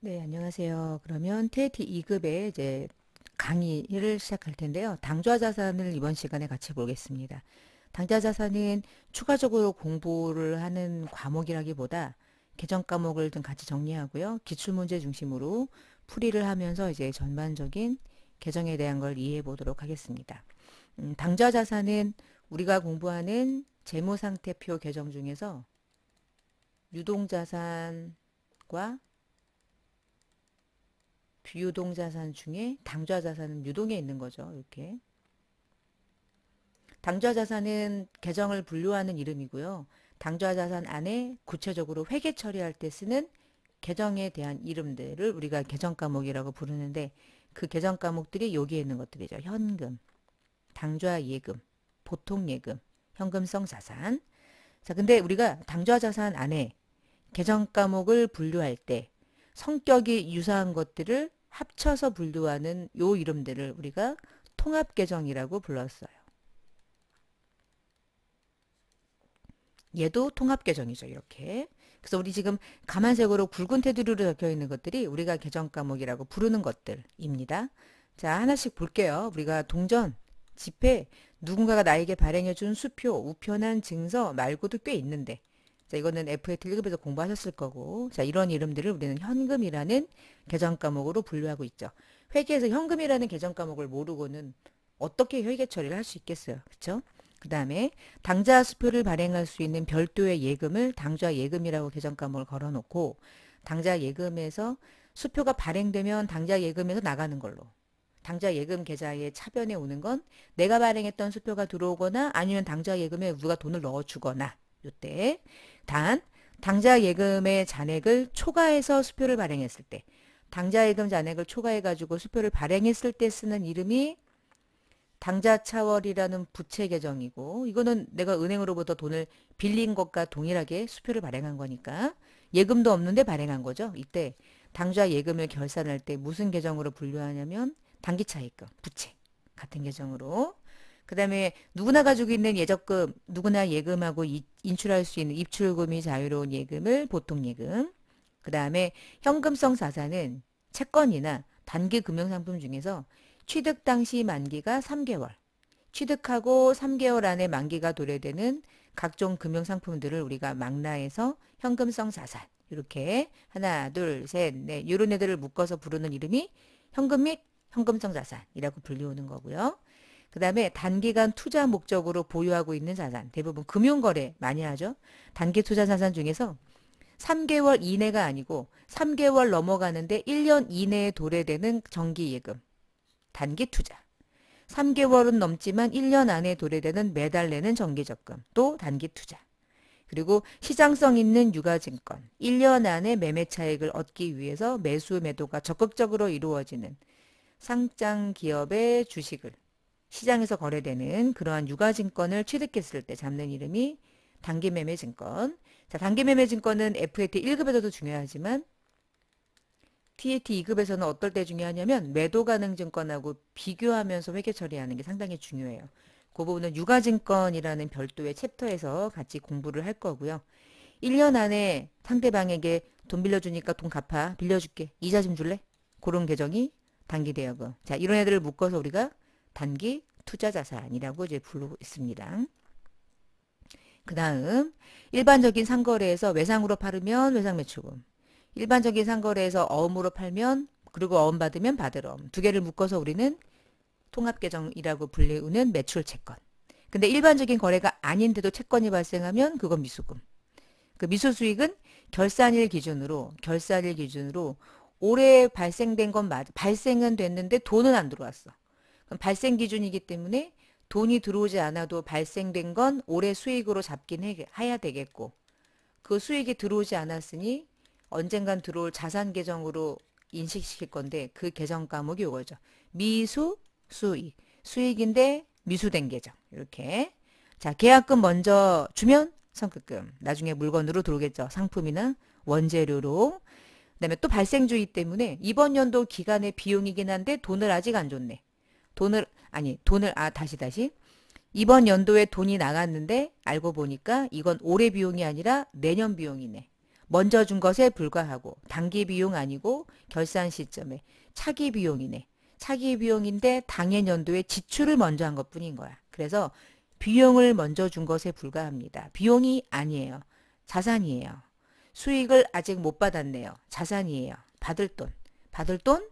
네, 안녕하세요. 그러면 TAT 2급의 이제 강의를 시작할 텐데요. 당좌 자산을 이번 시간에 같이 보겠습니다. 당좌 자산은 추가적으로 공부를 하는 과목이라기보다 개정 과목을 좀 같이 정리하고요. 기출문제 중심으로 풀이를 하면서 이제 전반적인 개정에 대한 걸 이해해 보도록 하겠습니다. 음, 당좌 자산은 우리가 공부하는 재무상태표 개정 중에서 유동자산과 비유동 자산 중에 당좌 자산은 유동에 있는 거죠. 이렇게. 당좌 자산은 계정을 분류하는 이름이고요. 당좌 자산 안에 구체적으로 회계 처리할 때 쓰는 계정에 대한 이름들을 우리가 계정 과목이라고 부르는데 그 계정 과목들이 여기에 있는 것들이죠. 현금, 당좌 예금, 보통 예금, 현금성 자산. 자, 근데 우리가 당좌 자산 안에 계정 과목을 분류할 때 성격이 유사한 것들을 합쳐서 분류하는 요 이름들을 우리가 통합계정이라고 불렀어요. 얘도 통합계정이죠. 이렇게. 그래서 우리 지금 가만색으로 굵은 테두리로 적혀있는 것들이 우리가 계정 과목이라고 부르는 것들입니다. 자 하나씩 볼게요. 우리가 동전, 지폐, 누군가가 나에게 발행해준 수표, 우편한 증서 말고도 꽤 있는데 자, 이거는 FAT 1급에서 공부하셨을 거고, 자, 이런 이름들을 우리는 현금이라는 계정 과목으로 분류하고 있죠. 회계에서 현금이라는 계정 과목을 모르고는 어떻게 회계 처리를 할 수 있겠어요. 그렇죠그 다음에 당좌 수표를 발행할 수 있는 별도의 예금을 당좌 예금이라고 계정 과목을 걸어놓고, 당좌 예금에서 수표가 발행되면 당좌 예금에서 나가는 걸로. 당좌 예금 계좌에 차변에 오는 건 내가 발행했던 수표가 들어오거나 아니면 당좌 예금에 누가 돈을 넣어주거나 요때 단 당좌 예금의 잔액을 초과해서 수표를 발행했을 때 당좌 예금 잔액을 초과해 가지고 수표를 발행했을 때 쓰는 이름이 당좌 차월이라는 부채 계정이고 이거는 내가 은행으로부터 돈을 빌린 것과 동일하게 수표를 발행한 거니까 예금도 없는데 발행한 거죠. 이때 당좌 예금을 결산할 때 무슨 계정으로 분류하냐면 당기차 예금, 부채 같은 계정으로 그다음에 누구나 가지고 있는 예적금, 누구나 예금하고 이, 인출할 수 있는 입출금이 자유로운 예금을 보통 예금. 그다음에 현금성 자산은 채권이나 단기 금융상품 중에서 취득 당시 만기가 3개월, 취득하고 3개월 안에 만기가 도래되는 각종 금융상품들을 우리가 망라해서 현금성 자산 이렇게 하나 둘 셋넷 이런 네, 애들을 묶어서 부르는 이름이 현금 및 현금성 자산이라고 불리우는 거고요. 그 다음에 단기간 투자 목적으로 보유하고 있는 자산 대부분 금융거래 많이 하죠. 단기 투자 자산 중에서 3개월 이내가 아니고 3개월 넘어가는데 1년 이내에 도래되는 정기예금 단기 투자 3개월은 넘지만 1년 안에 도래되는 매달 내는 정기적금 또 단기 투자 그리고 시장성 있는 유가증권 1년 안에 매매 차익을 얻기 위해서 매수 매도가 적극적으로 이루어지는 상장 기업의 주식을 시장에서 거래되는 그러한 유가증권을 취득했을 때 잡는 이름이 단기매매증권. 자, 단기매매증권은 FAT 1급에서도 중요하지만 TAT 2급에서는 어떨 때 중요하냐면 매도 가능 증권하고 비교하면서 회계 처리하는 게 상당히 중요해요. 그 부분은 유가증권이라는 별도의 챕터에서 같이 공부를 할 거고요. 1년 안에 상대방에게 돈 빌려주니까 돈 갚아 빌려줄게 이자 좀 줄래? 그런 계정이 단기대여금. 자 이런 애들을 묶어서 우리가 단기 투자 자산이라고 이제 부르고 있습니다. 그 다음 일반적인 상거래에서 외상으로 팔으면 외상 매출금 일반적인 상거래에서 어음으로 팔면 그리고 어음 받으면 받으럼 두 개를 묶어서 우리는 통합계정이라고 불리우는 매출 채권 근데 일반적인 거래가 아닌데도 채권이 발생하면 그건 미수금 그 미수 수익은 결산일 기준으로 결산일 기준으로 올해 발생된 건 맞아 발생은 됐는데 돈은 안 들어왔어 발생 기준이기 때문에 돈이 들어오지 않아도 발생된 건 올해 수익으로 잡긴 해야 되겠고 그 수익이 들어오지 않았으니 언젠간 들어올 자산 계정으로 인식시킬 건데 그 계정 과목이 이거죠. 미수 수익 수익인데 미수된 계정 이렇게 자 계약금 먼저 주면 성급금 나중에 물건으로 들어오겠죠. 상품이나 원재료로 그다음에 또 발생주의 때문에 이번 연도 기간의 비용이긴 한데 돈을 아직 안 줬네. 돈을 아니 돈을 아 다시 다시 이번 연도에 돈이 나갔는데 알고 보니까 이건 올해 비용이 아니라 내년 비용이네. 먼저 준 것에 불과하고 단기 비용 아니고 결산 시점에 차기 비용이네. 차기 비용인데 당해 연도에 지출을 먼저 한 것뿐인 거야. 그래서 비용을 먼저 준 것에 불과합니다. 비용이 아니에요. 자산이에요. 수익을 아직 못 받았네요. 자산이에요. 받을 돈. 받을 돈?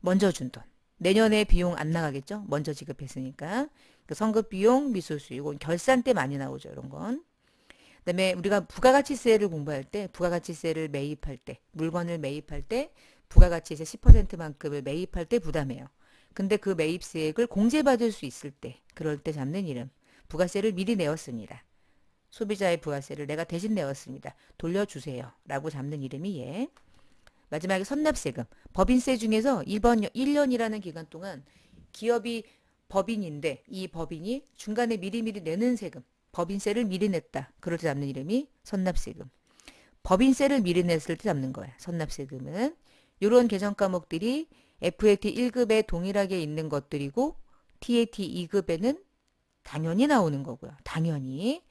먼저 준 돈. 내년에 비용 안 나가겠죠? 먼저 지급했으니까. 그 성급 비용, 미술 수익, 건 결산 때 많이 나오죠. 이런 건. 그다음에 우리가 부가가치세를 공부할 때, 부가가치세를 매입할 때, 물건을 매입할 때 부가가치세 10%만큼을 매입할 때 부담해요. 근데 그 매입세액을 공제받을 수 있을 때, 그럴 때 잡는 이름. 부가세를 미리 내었습니다. 소비자의 부가세를 내가 대신 내었습니다. 돌려주세요. 라고 잡는 이름이 예. 마지막에 선납세금. 법인세 중에서 1번, 1년이라는 기간 동안 기업이 법인인데 이 법인이 중간에 미리미리 내는 세금, 법인세를 미리 냈다. 그럴 때 잡는 이름이 선납세금. 법인세를 미리 냈을 때 잡는 거야. 선납세금은. 이런 계정 과목들이 FAT 1급에 동일하게 있는 것들이고 TAT 2급에는 당연히 나오는 거고요. 당연히.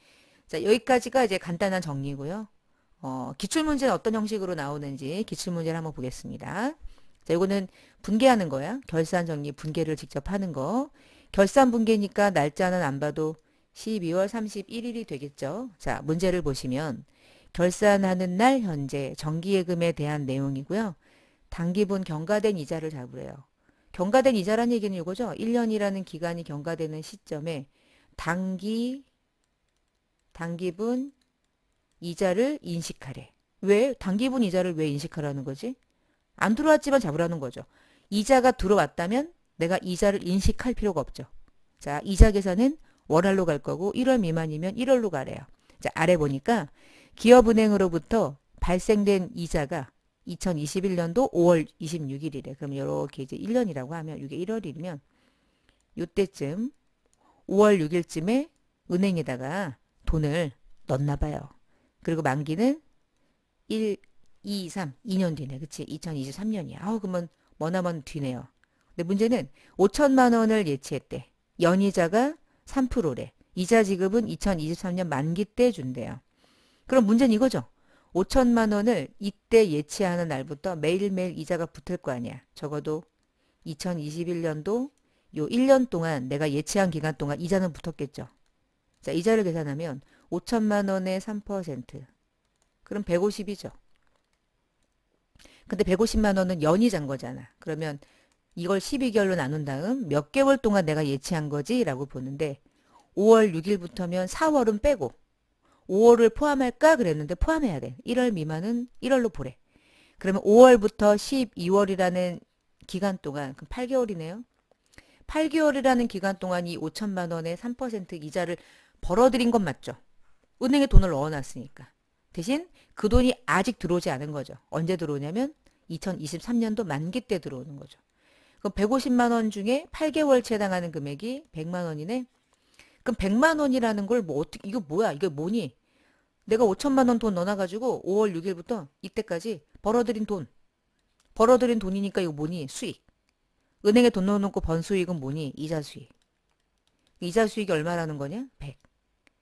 자, 여기까지가 이제 간단한 정리고요. 어, 기출문제는 어떤 형식으로 나오는지 기출문제를 한번 보겠습니다. 자, 이거는 분계하는 거야. 결산 정리 분계를 직접 하는 거. 결산 분계니까 날짜는 안 봐도 12월 31일이 되겠죠. 자, 문제를 보시면 결산하는 날 현재 정기예금에 대한 내용이고요. 단기분 경과된 이자를 잡으래요. 경과된 이자란 얘기는 이거죠. 1년이라는 기간이 경과되는 시점에 단기, 단기분 이자를 인식하래. 왜 단기분 이자를 왜 인식하라는 거지? 안 들어왔지만 잡으라는 거죠. 이자가 들어왔다면 내가 이자를 인식할 필요가 없죠. 자, 이자 계산은 월할로 갈 거고 1월 미만이면 1월로 가래요. 자, 아래 보니까 기업은행으로부터 발생된 이자가 2021년도 5월 26일이래. 그럼 이렇게 이제 1년이라고 하면 이게 1월이면 요때쯤 5월 6일쯤에 은행에다가 돈을 넣나 봐요. 그리고 만기는 1, 2, 3, 2년 뒤네. 그치? 2023년이야. 아우, 그러면 머나먼 뒤네요. 근데 문제는 5천만 원을 예치했대. 연이자가 3%래. 이자 지급은 2023년 만기 때 준대요. 그럼 문제는 이거죠. 5천만 원을 이때 예치하는 날부터 매일매일 이자가 붙을 거 아니야. 적어도 2021년도 요 1년 동안 내가 예치한 기간 동안 이자는 붙었겠죠. 자, 이자를 계산하면 5천만 원에 3%. 그럼 150이죠. 근데 150만 원은 연이 잔 거잖아. 그러면 이걸 12개월로 나눈 다음 몇 개월 동안 내가 예치한 거지라고 보는데 5월 6일부터면 4월은 빼고 5월을 포함할까 그랬는데 포함해야 돼. 1월 미만은 1월로 보래. 그러면 5월부터 12월이라는 기간 동안 그럼 8개월이네요. 8개월이라는 기간 동안 이 5천만 원의 3% 이자를 벌어들인 건 맞죠? 은행에 돈을 넣어놨으니까. 대신 그 돈이 아직 들어오지 않은 거죠. 언제 들어오냐면 2023년도 만기 때 들어오는 거죠. 그럼 150만 원 중에 8개월치 해당하는 금액이 100만 원이네. 그럼 100만 원이라는 걸 뭐 어떻게 이거 뭐야? 이게 뭐니? 내가 5천만 원 돈 넣어놔 가지고 5월 6일부터 이때까지 벌어들인 돈. 벌어들인 돈이니까 이거 뭐니? 수익. 은행에 돈 넣어놓고 번 수익은 뭐니? 이자 수익. 이자 수익이 얼마라는 거냐? 100.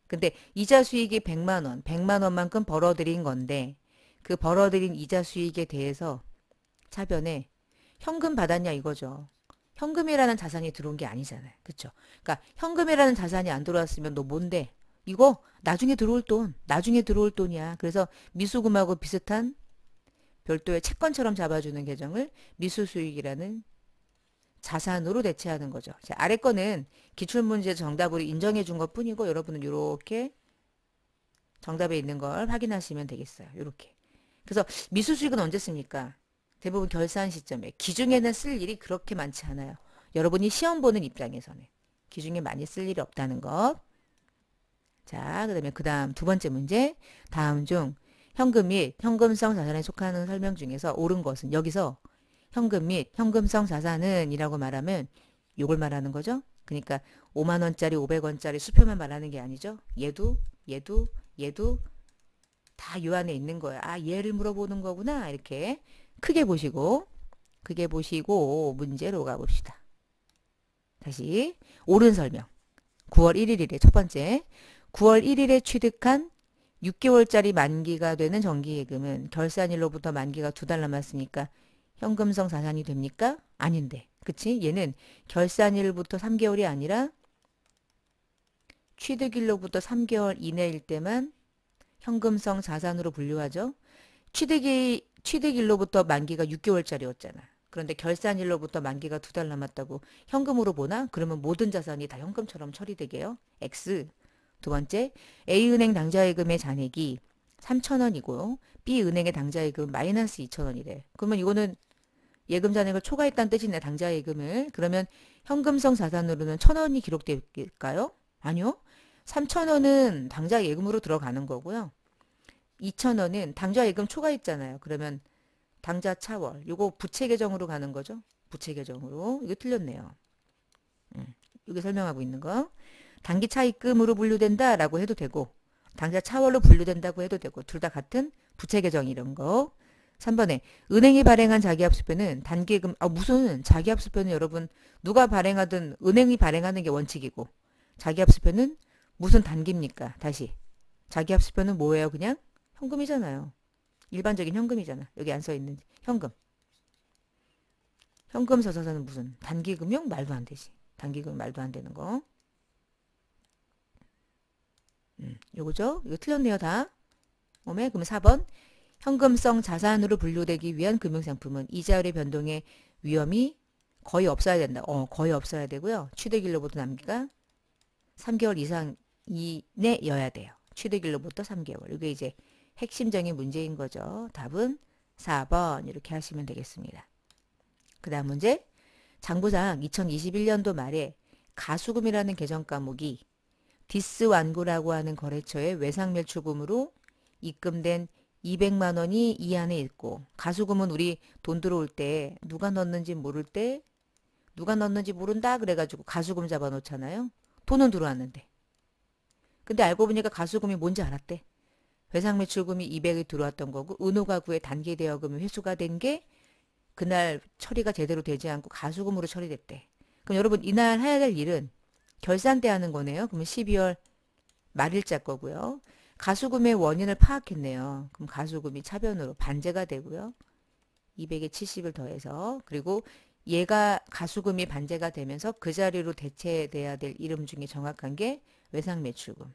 근데 이자 수익이 100만 원, 100만 원만큼 벌어들인 건데 그 벌어들인 이자 수익에 대해서 차변에 현금 받았냐 이거죠. 현금이라는 자산이 들어온 게 아니잖아요. 그렇죠? 그러니까 현금이라는 자산이 안 들어왔으면 너 뭔데? 이거 나중에 들어올 돈, 나중에 들어올 돈이야. 그래서 미수금하고 비슷한 별도의 채권처럼 잡아주는 계정을 미수수익이라는 자산으로 대체하는 거죠. 자, 아래 거는 기출문제 정답으로 인정해 준 것 뿐이고 여러분은 이렇게 정답에 있는 걸 확인하시면 되겠어요. 이렇게. 그래서 미수수익은 언제 씁니까? 대부분 결산 시점에. 기중에는 쓸 일이 그렇게 많지 않아요. 여러분이 시험 보는 입장에서는. 기중에 많이 쓸 일이 없다는 것. 자, 그 다음에 그 다음 두 번째 문제. 다음 중 현금 및 현금성 자산에 속하는 설명 중에서 옳은 것은 여기서 현금 및 현금성 자산은 이라고 말하면 요걸 말하는 거죠. 그러니까 5만원짜리 500원짜리 수표만 말하는 게 아니죠. 얘도 얘도 얘도 다 요 안에 있는 거야아 얘를 물어보는 거구나 이렇게 크게 보시고 크게 보시고 문제로 가봅시다. 다시 옳은 설명 9월 1일이래 첫 번째 9월 1일에 취득한 6개월짜리 만기가 되는 정기예금은 결산일로부터 만기가 두 달 남았으니까 현금성 자산이 됩니까? 아닌데. 그치? 얘는 결산일부터 3개월이 아니라 취득일로부터 3개월 이내일 때만 현금성 자산으로 분류하죠. 취득이, 취득일로부터 만기가 6개월짜리였잖아. 그런데 결산일로부터 만기가 두 달 남았다고 현금으로 보나? 그러면 모든 자산이 다 현금처럼 처리되게요. X. 두 번째, A은행 당좌예금의 잔액이 3천원이고요 B은행의 당좌예금 마이너스 2천원이래 그러면 이거는 예금 잔액을 초과했다는 뜻이네 당좌 예금을 그러면 현금성 자산으로는 천 원이 기록될까요? 아니요. 삼천 원은 당좌 예금으로 들어가는 거고요. 이천 원은 당좌 예금 초과했잖아요. 그러면 당좌 차월 이거 부채 계정으로 가는 거죠. 부채 계정으로 이거 틀렸네요. 음, 여기 설명하고 있는 거 단기 차입금으로 분류된다라고 해도 되고 당좌 차월로 분류된다고 해도 되고 둘 다 같은 부채 계정 이런 거 3번에 은행이 발행한 자기합수표는 단기금 아 무슨 자기합수표는 여러분 누가 발행하든 은행이 발행하는 게 원칙이고 자기합수표는 무슨 단기입니까? 다시 자기합수표는 뭐예요? 그냥 현금이잖아요. 일반적인 현금이잖아. 여기 안 써있는 현금. 현금 서서서는 무슨 단기금융 말도 안 되지. 단기금 말도 안 되는 거. 음, 요거죠? 이거 틀렸네요, 다. 어메, 그러 4번. 현금성 자산으로 분류되기 위한 금융상품은 이자율의 변동의 위험이 거의 없어야 된다. 어, 거의 없어야 되고요. 취득일로부터 남기가 3개월 이상 이내여야 돼요. 취득일로부터 3개월. 이게 이제 핵심적인 문제인 거죠. 답은 4번 이렇게 하시면 되겠습니다. 그 다음 문제 장부상 2021년도 말에 가수금이라는 계정 과목이 디스 완구라고 하는 거래처의 외상 멸출금으로 입금된 200만 원이 이 안에 있고 가수금은 우리 돈 들어올 때 누가 넣었는지 모를 때 누가 넣었는지 모른다 그래가지고 가수금 잡아놓잖아요. 돈은 들어왔는데. 근데 알고 보니까 가수금이 뭔지 알았대. 회상 매출금이 200이 들어왔던 거고 은호가구의 단기 대여금이 회수가 된 게 그날 처리가 제대로 되지 않고 가수금으로 처리됐대. 그럼 여러분 이날 해야 될 일은 결산 대 하는 거네요. 그러면 12월 말일자 거고요. 가수금의 원인을 파악했네요. 그럼 가수금이 차변으로 반제가 되고요. 200에 70을 더해서 그리고 얘가 가수금이 반제가 되면서 그 자리로 대체돼야 될 이름 중에 정확한 게 외상매출금,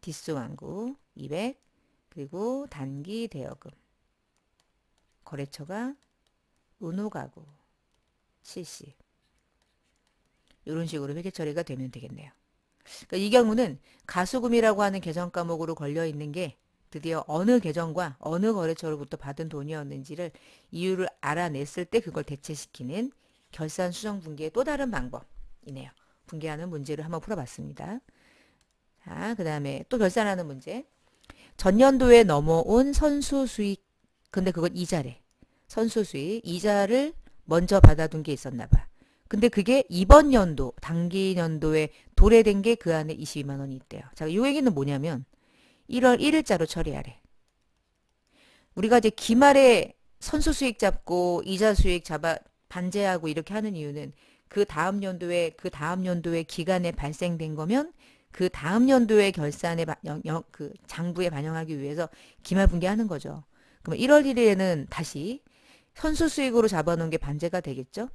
디스완구 200, 그리고 단기 대여금, 거래처가 은호가구 70 이런 식으로 회계 처리가 되면 되겠네요. 그러니까 이 경우는 가수금이라고 하는 계정 과목으로 걸려 있는 게 드디어 어느 계정과 어느 거래처로부터 받은 돈이었는지를 이유를 알아냈을 때 그걸 대체시키는 결산 수정 분기의 또 다른 방법이네요. 분기하는 문제를 한번 풀어봤습니다. 자, 그 다음에 또 결산하는 문제. 전년도에 넘어온 선수 수익, 근데 그건 이자래. 선수 수익, 이자를 먼저 받아둔 게 있었나 봐. 근데 그게 이번 연도 단기 연도에 도래된 게 그 안에 22만 원이 있대요. 자, 요 얘기는 뭐냐면 1월 1일자로 처리하래. 우리가 이제 기말에 선수 수익 잡고 이자 수익 잡아 반제하고 이렇게 하는 이유는 그 다음 연도에 그 다음 연도에 기간에 발생된 거면 그 다음 연도에 결산에 영, 영, 그 장부에 반영하기 위해서 기말 분기하는 거죠. 그럼 1월 1일에는 다시 선수 수익으로 잡아놓은 게 반제가 되겠죠.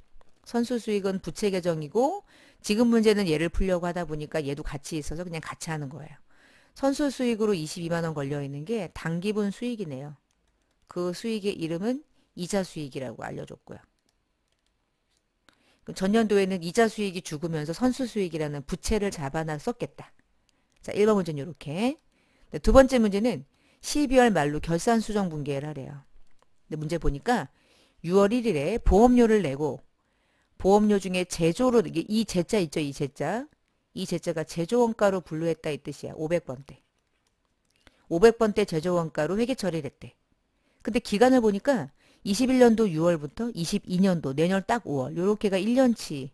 선수 수익은 부채 계정이고 지금 문제는 얘를 풀려고 하다 보니까 얘도 같이 있어서 그냥 같이 하는 거예요. 선수 수익으로 22만 원 걸려 있는 게 당기분 수익이네요. 그 수익의 이름은 이자 수익이라고 알려줬고요. 전년도에는 이자 수익이 죽으면서 선수 수익이라는 부채를 잡아놨었겠다. 자, 1번 문제는 이렇게. 두 번째 문제는 12월 말로 결산 수정 분계를 하래요. 근데 문제 보니까 6월 1일에 보험료를 내고 보험료 중에 제조로 이 제자 있죠 이 제자 이 제자가 제조원가로 분류했다 이 뜻이야 500번 대 500번 대 제조원가로 회계 처리를 했대 근데 기간을 보니까 21년도 6월부터 22년도 내년 딱 5월 요렇게가 1년치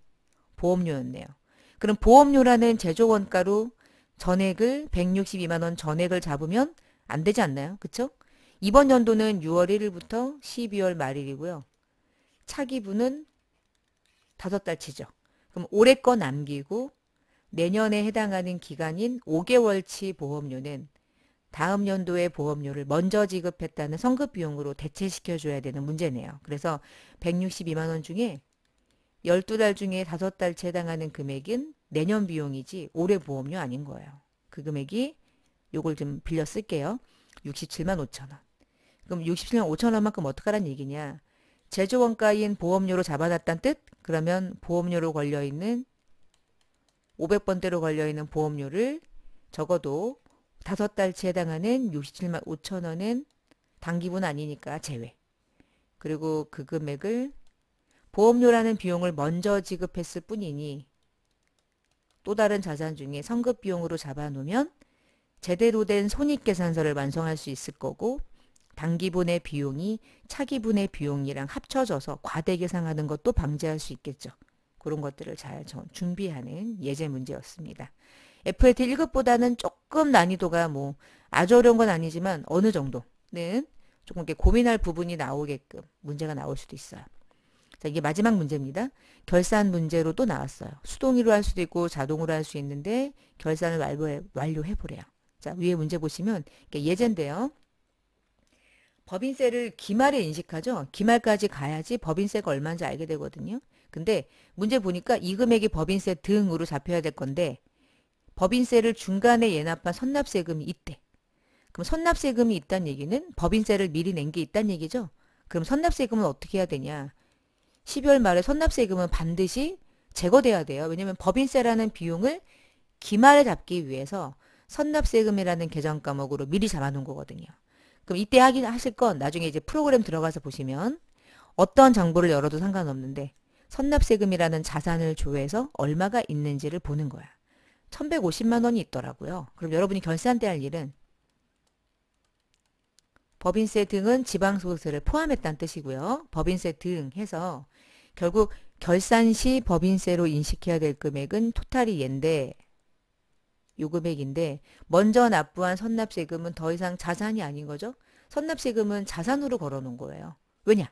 보험료였네요 그럼 보험료라는 제조원가로 전액을 162만원 전액을 잡으면 안 되지 않나요 그쵸? 이번 연도는 6월 1일부터 12월 말일이고요 차기분은 다섯 달 치죠. 그럼 올해 거 남기고 내년에 해당하는 기간인 5개월치 보험료는 다음 연도의 보험료를 먼저 지급했다는 성급 비용으로 대체시켜줘야 되는 문제네요. 그래서 162만 원 중에 12달 중에 5달치 해당하는 금액은 내년 비용이지 올해 보험료 아닌 거예요. 그 금액이 요걸 좀 빌려 쓸게요. 67만 5천 원. 그럼 67만 5천 원만큼 어떡하란 얘기냐. 제조 원가인 보험료로 잡아놨단 뜻? 그러면 보험료로 걸려있는 500번대로 걸려있는 보험료를 적어도 다섯 달치에 해당하는 67만 5천원은 단기분 아니니까 제외. 그리고 그 금액을 보험료라는 비용을 먼저 지급했을 뿐이니 또 다른 자산 중에 성급 비용으로 잡아놓으면 제대로 된 손익계산서를 완성할 수 있을 거고 단기분의 비용이 차기분의 비용이랑 합쳐져서 과대 계상하는 것도 방지할 수 있겠죠. 그런 것들을 잘 준비하는 예제 문제였습니다. FAT 1급보다는 조금 난이도가 뭐 아주 어려운 건 아니지만 어느 정도는 조금 이렇게 고민할 부분이 나오게끔 문제가 나올 수도 있어요. 자, 이게 마지막 문제입니다. 결산 문제로 또 나왔어요. 수동으로 할 수도 있고 자동으로 할 수 있는데 결산을 완료해, 완료해보래요. 자, 위에 문제 보시면 예제인데요. 법인세를 기말에 인식하죠. 기말까지 가야지 법인세가 얼마인지 알게 되거든요. 근데 문제 보니까 이 금액이 법인세 등으로 잡혀야 될 건데 법인세를 중간에 예납한 선납세금이 있대. 그럼 선납세금이 있다는 얘기는 법인세를 미리 낸 게 있다는 얘기죠. 그럼 선납세금은 어떻게 해야 되냐. 12월 말에 선납세금은 반드시 제거돼야 돼요. 왜냐하면 법인세라는 비용을 기말에 잡기 위해서 선납세금이라는 계정 과목으로 미리 잡아놓은 거거든요. 그럼 이때 하긴 하실 건 나중에 이제 프로그램 들어가서 보시면 어떤 정보를 열어도 상관없는데 선납세금이라는 자산을 조회해서 얼마가 있는지를 보는 거야. 1150만 원이 있더라고요. 그럼 여러분이 결산 때 할 일은 법인세 등은 지방소득세를 포함했다는 뜻이고요. 법인세 등 해서 결국 결산 시 법인세로 인식해야 될 금액은 토탈이 얘인데 요금액인데 먼저 납부한 선납세금은 더 이상 자산이 아닌 거죠. 선납세금은 자산으로 걸어놓은 거예요. 왜냐?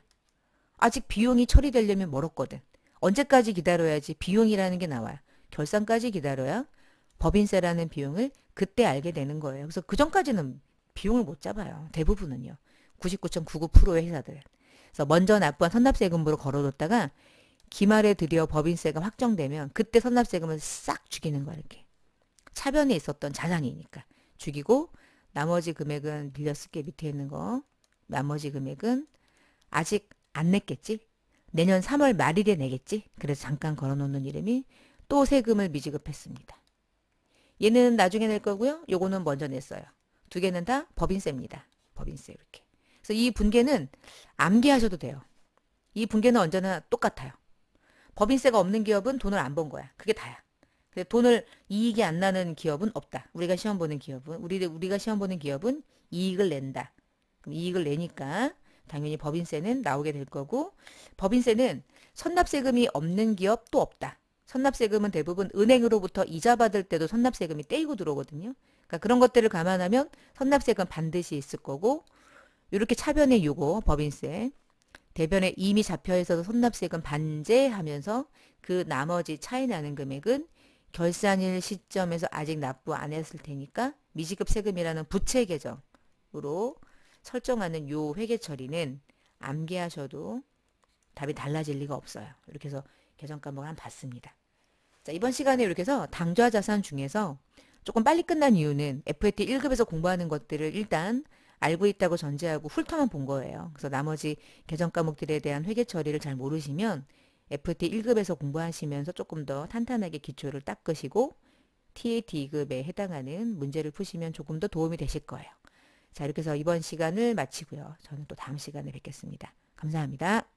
아직 비용이 처리되려면 멀었거든. 언제까지 기다려야지 비용이라는 게 나와요. 결산까지 기다려야 법인세라는 비용을 그때 알게 되는 거예요. 그래서 그 전까지는 비용을 못 잡아요. 대부분은요. 99.99%의 회사들. 그래서 먼저 납부한 선납세금으로 걸어뒀다가 기말에 드디어 법인세가 확정되면 그때 선납세금을 싹 죽이는 거예요. 이렇게. 차변에 있었던 자산이니까 죽이고 나머지 금액은 빌렸을 게 밑에 있는 거 나머지 금액은 아직 안 냈겠지 내년 3월 말일에 내겠지 그래서 잠깐 걸어놓는 이름이 또 세금을 미지급했습니다 얘는 나중에 낼 거고요 요거는 먼저 냈어요 두 개는 다 법인세입니다 법인세 이렇게 그래서 이 분계는 암기하셔도 돼요 이 분계는 언제나 똑같아요 법인세가 없는 기업은 돈을 안 번 거야 그게 다야 근데 돈을 이익이 안 나는 기업은 없다. 우리가 시험 보는 기업은 우리 우리가 시험 보는 기업은 이익을 낸다. 그럼 이익을 내니까 당연히 법인세는 나오게 될 거고 법인세는 선납세금이 없는 기업 또 없다. 선납세금은 대부분 은행으로부터 이자 받을 때도 선납세금이 떼이고 들어오거든요. 그러니까 그런 것들을 감안하면 선납세금 반드시 있을 거고 이렇게 차변의 요거 법인세 대변에 이미 잡혀 있어서 선납세금 반제하면서 그 나머지 차이 나는 금액은 결산일 시점에서 아직 납부 안 했을 테니까 미지급 세금이라는 부채 계정으로 설정하는 요 회계 처리는 암기하셔도 답이 달라질 리가 없어요. 이렇게 해서 계정 과목을 한 봤습니다. 자, 이번 시간에 이렇게 해서 당좌 자산 중에서 조금 빨리 끝난 이유는 FAT 1급에서 공부하는 것들을 일단 알고 있다고 전제하고 훑어만 본 거예요. 그래서 나머지 계정 과목들에 대한 회계 처리를 잘 모르시면 FT 1급에서 공부하시면서 조금 더 탄탄하게 기초를 닦으시고 TAT 2급에 해당하는 문제를 푸시면 조금 더 도움이 되실 거예요. 자, 이렇게 해서 이번 시간을 마치고요. 저는 또 다음 시간에 뵙겠습니다. 감사합니다.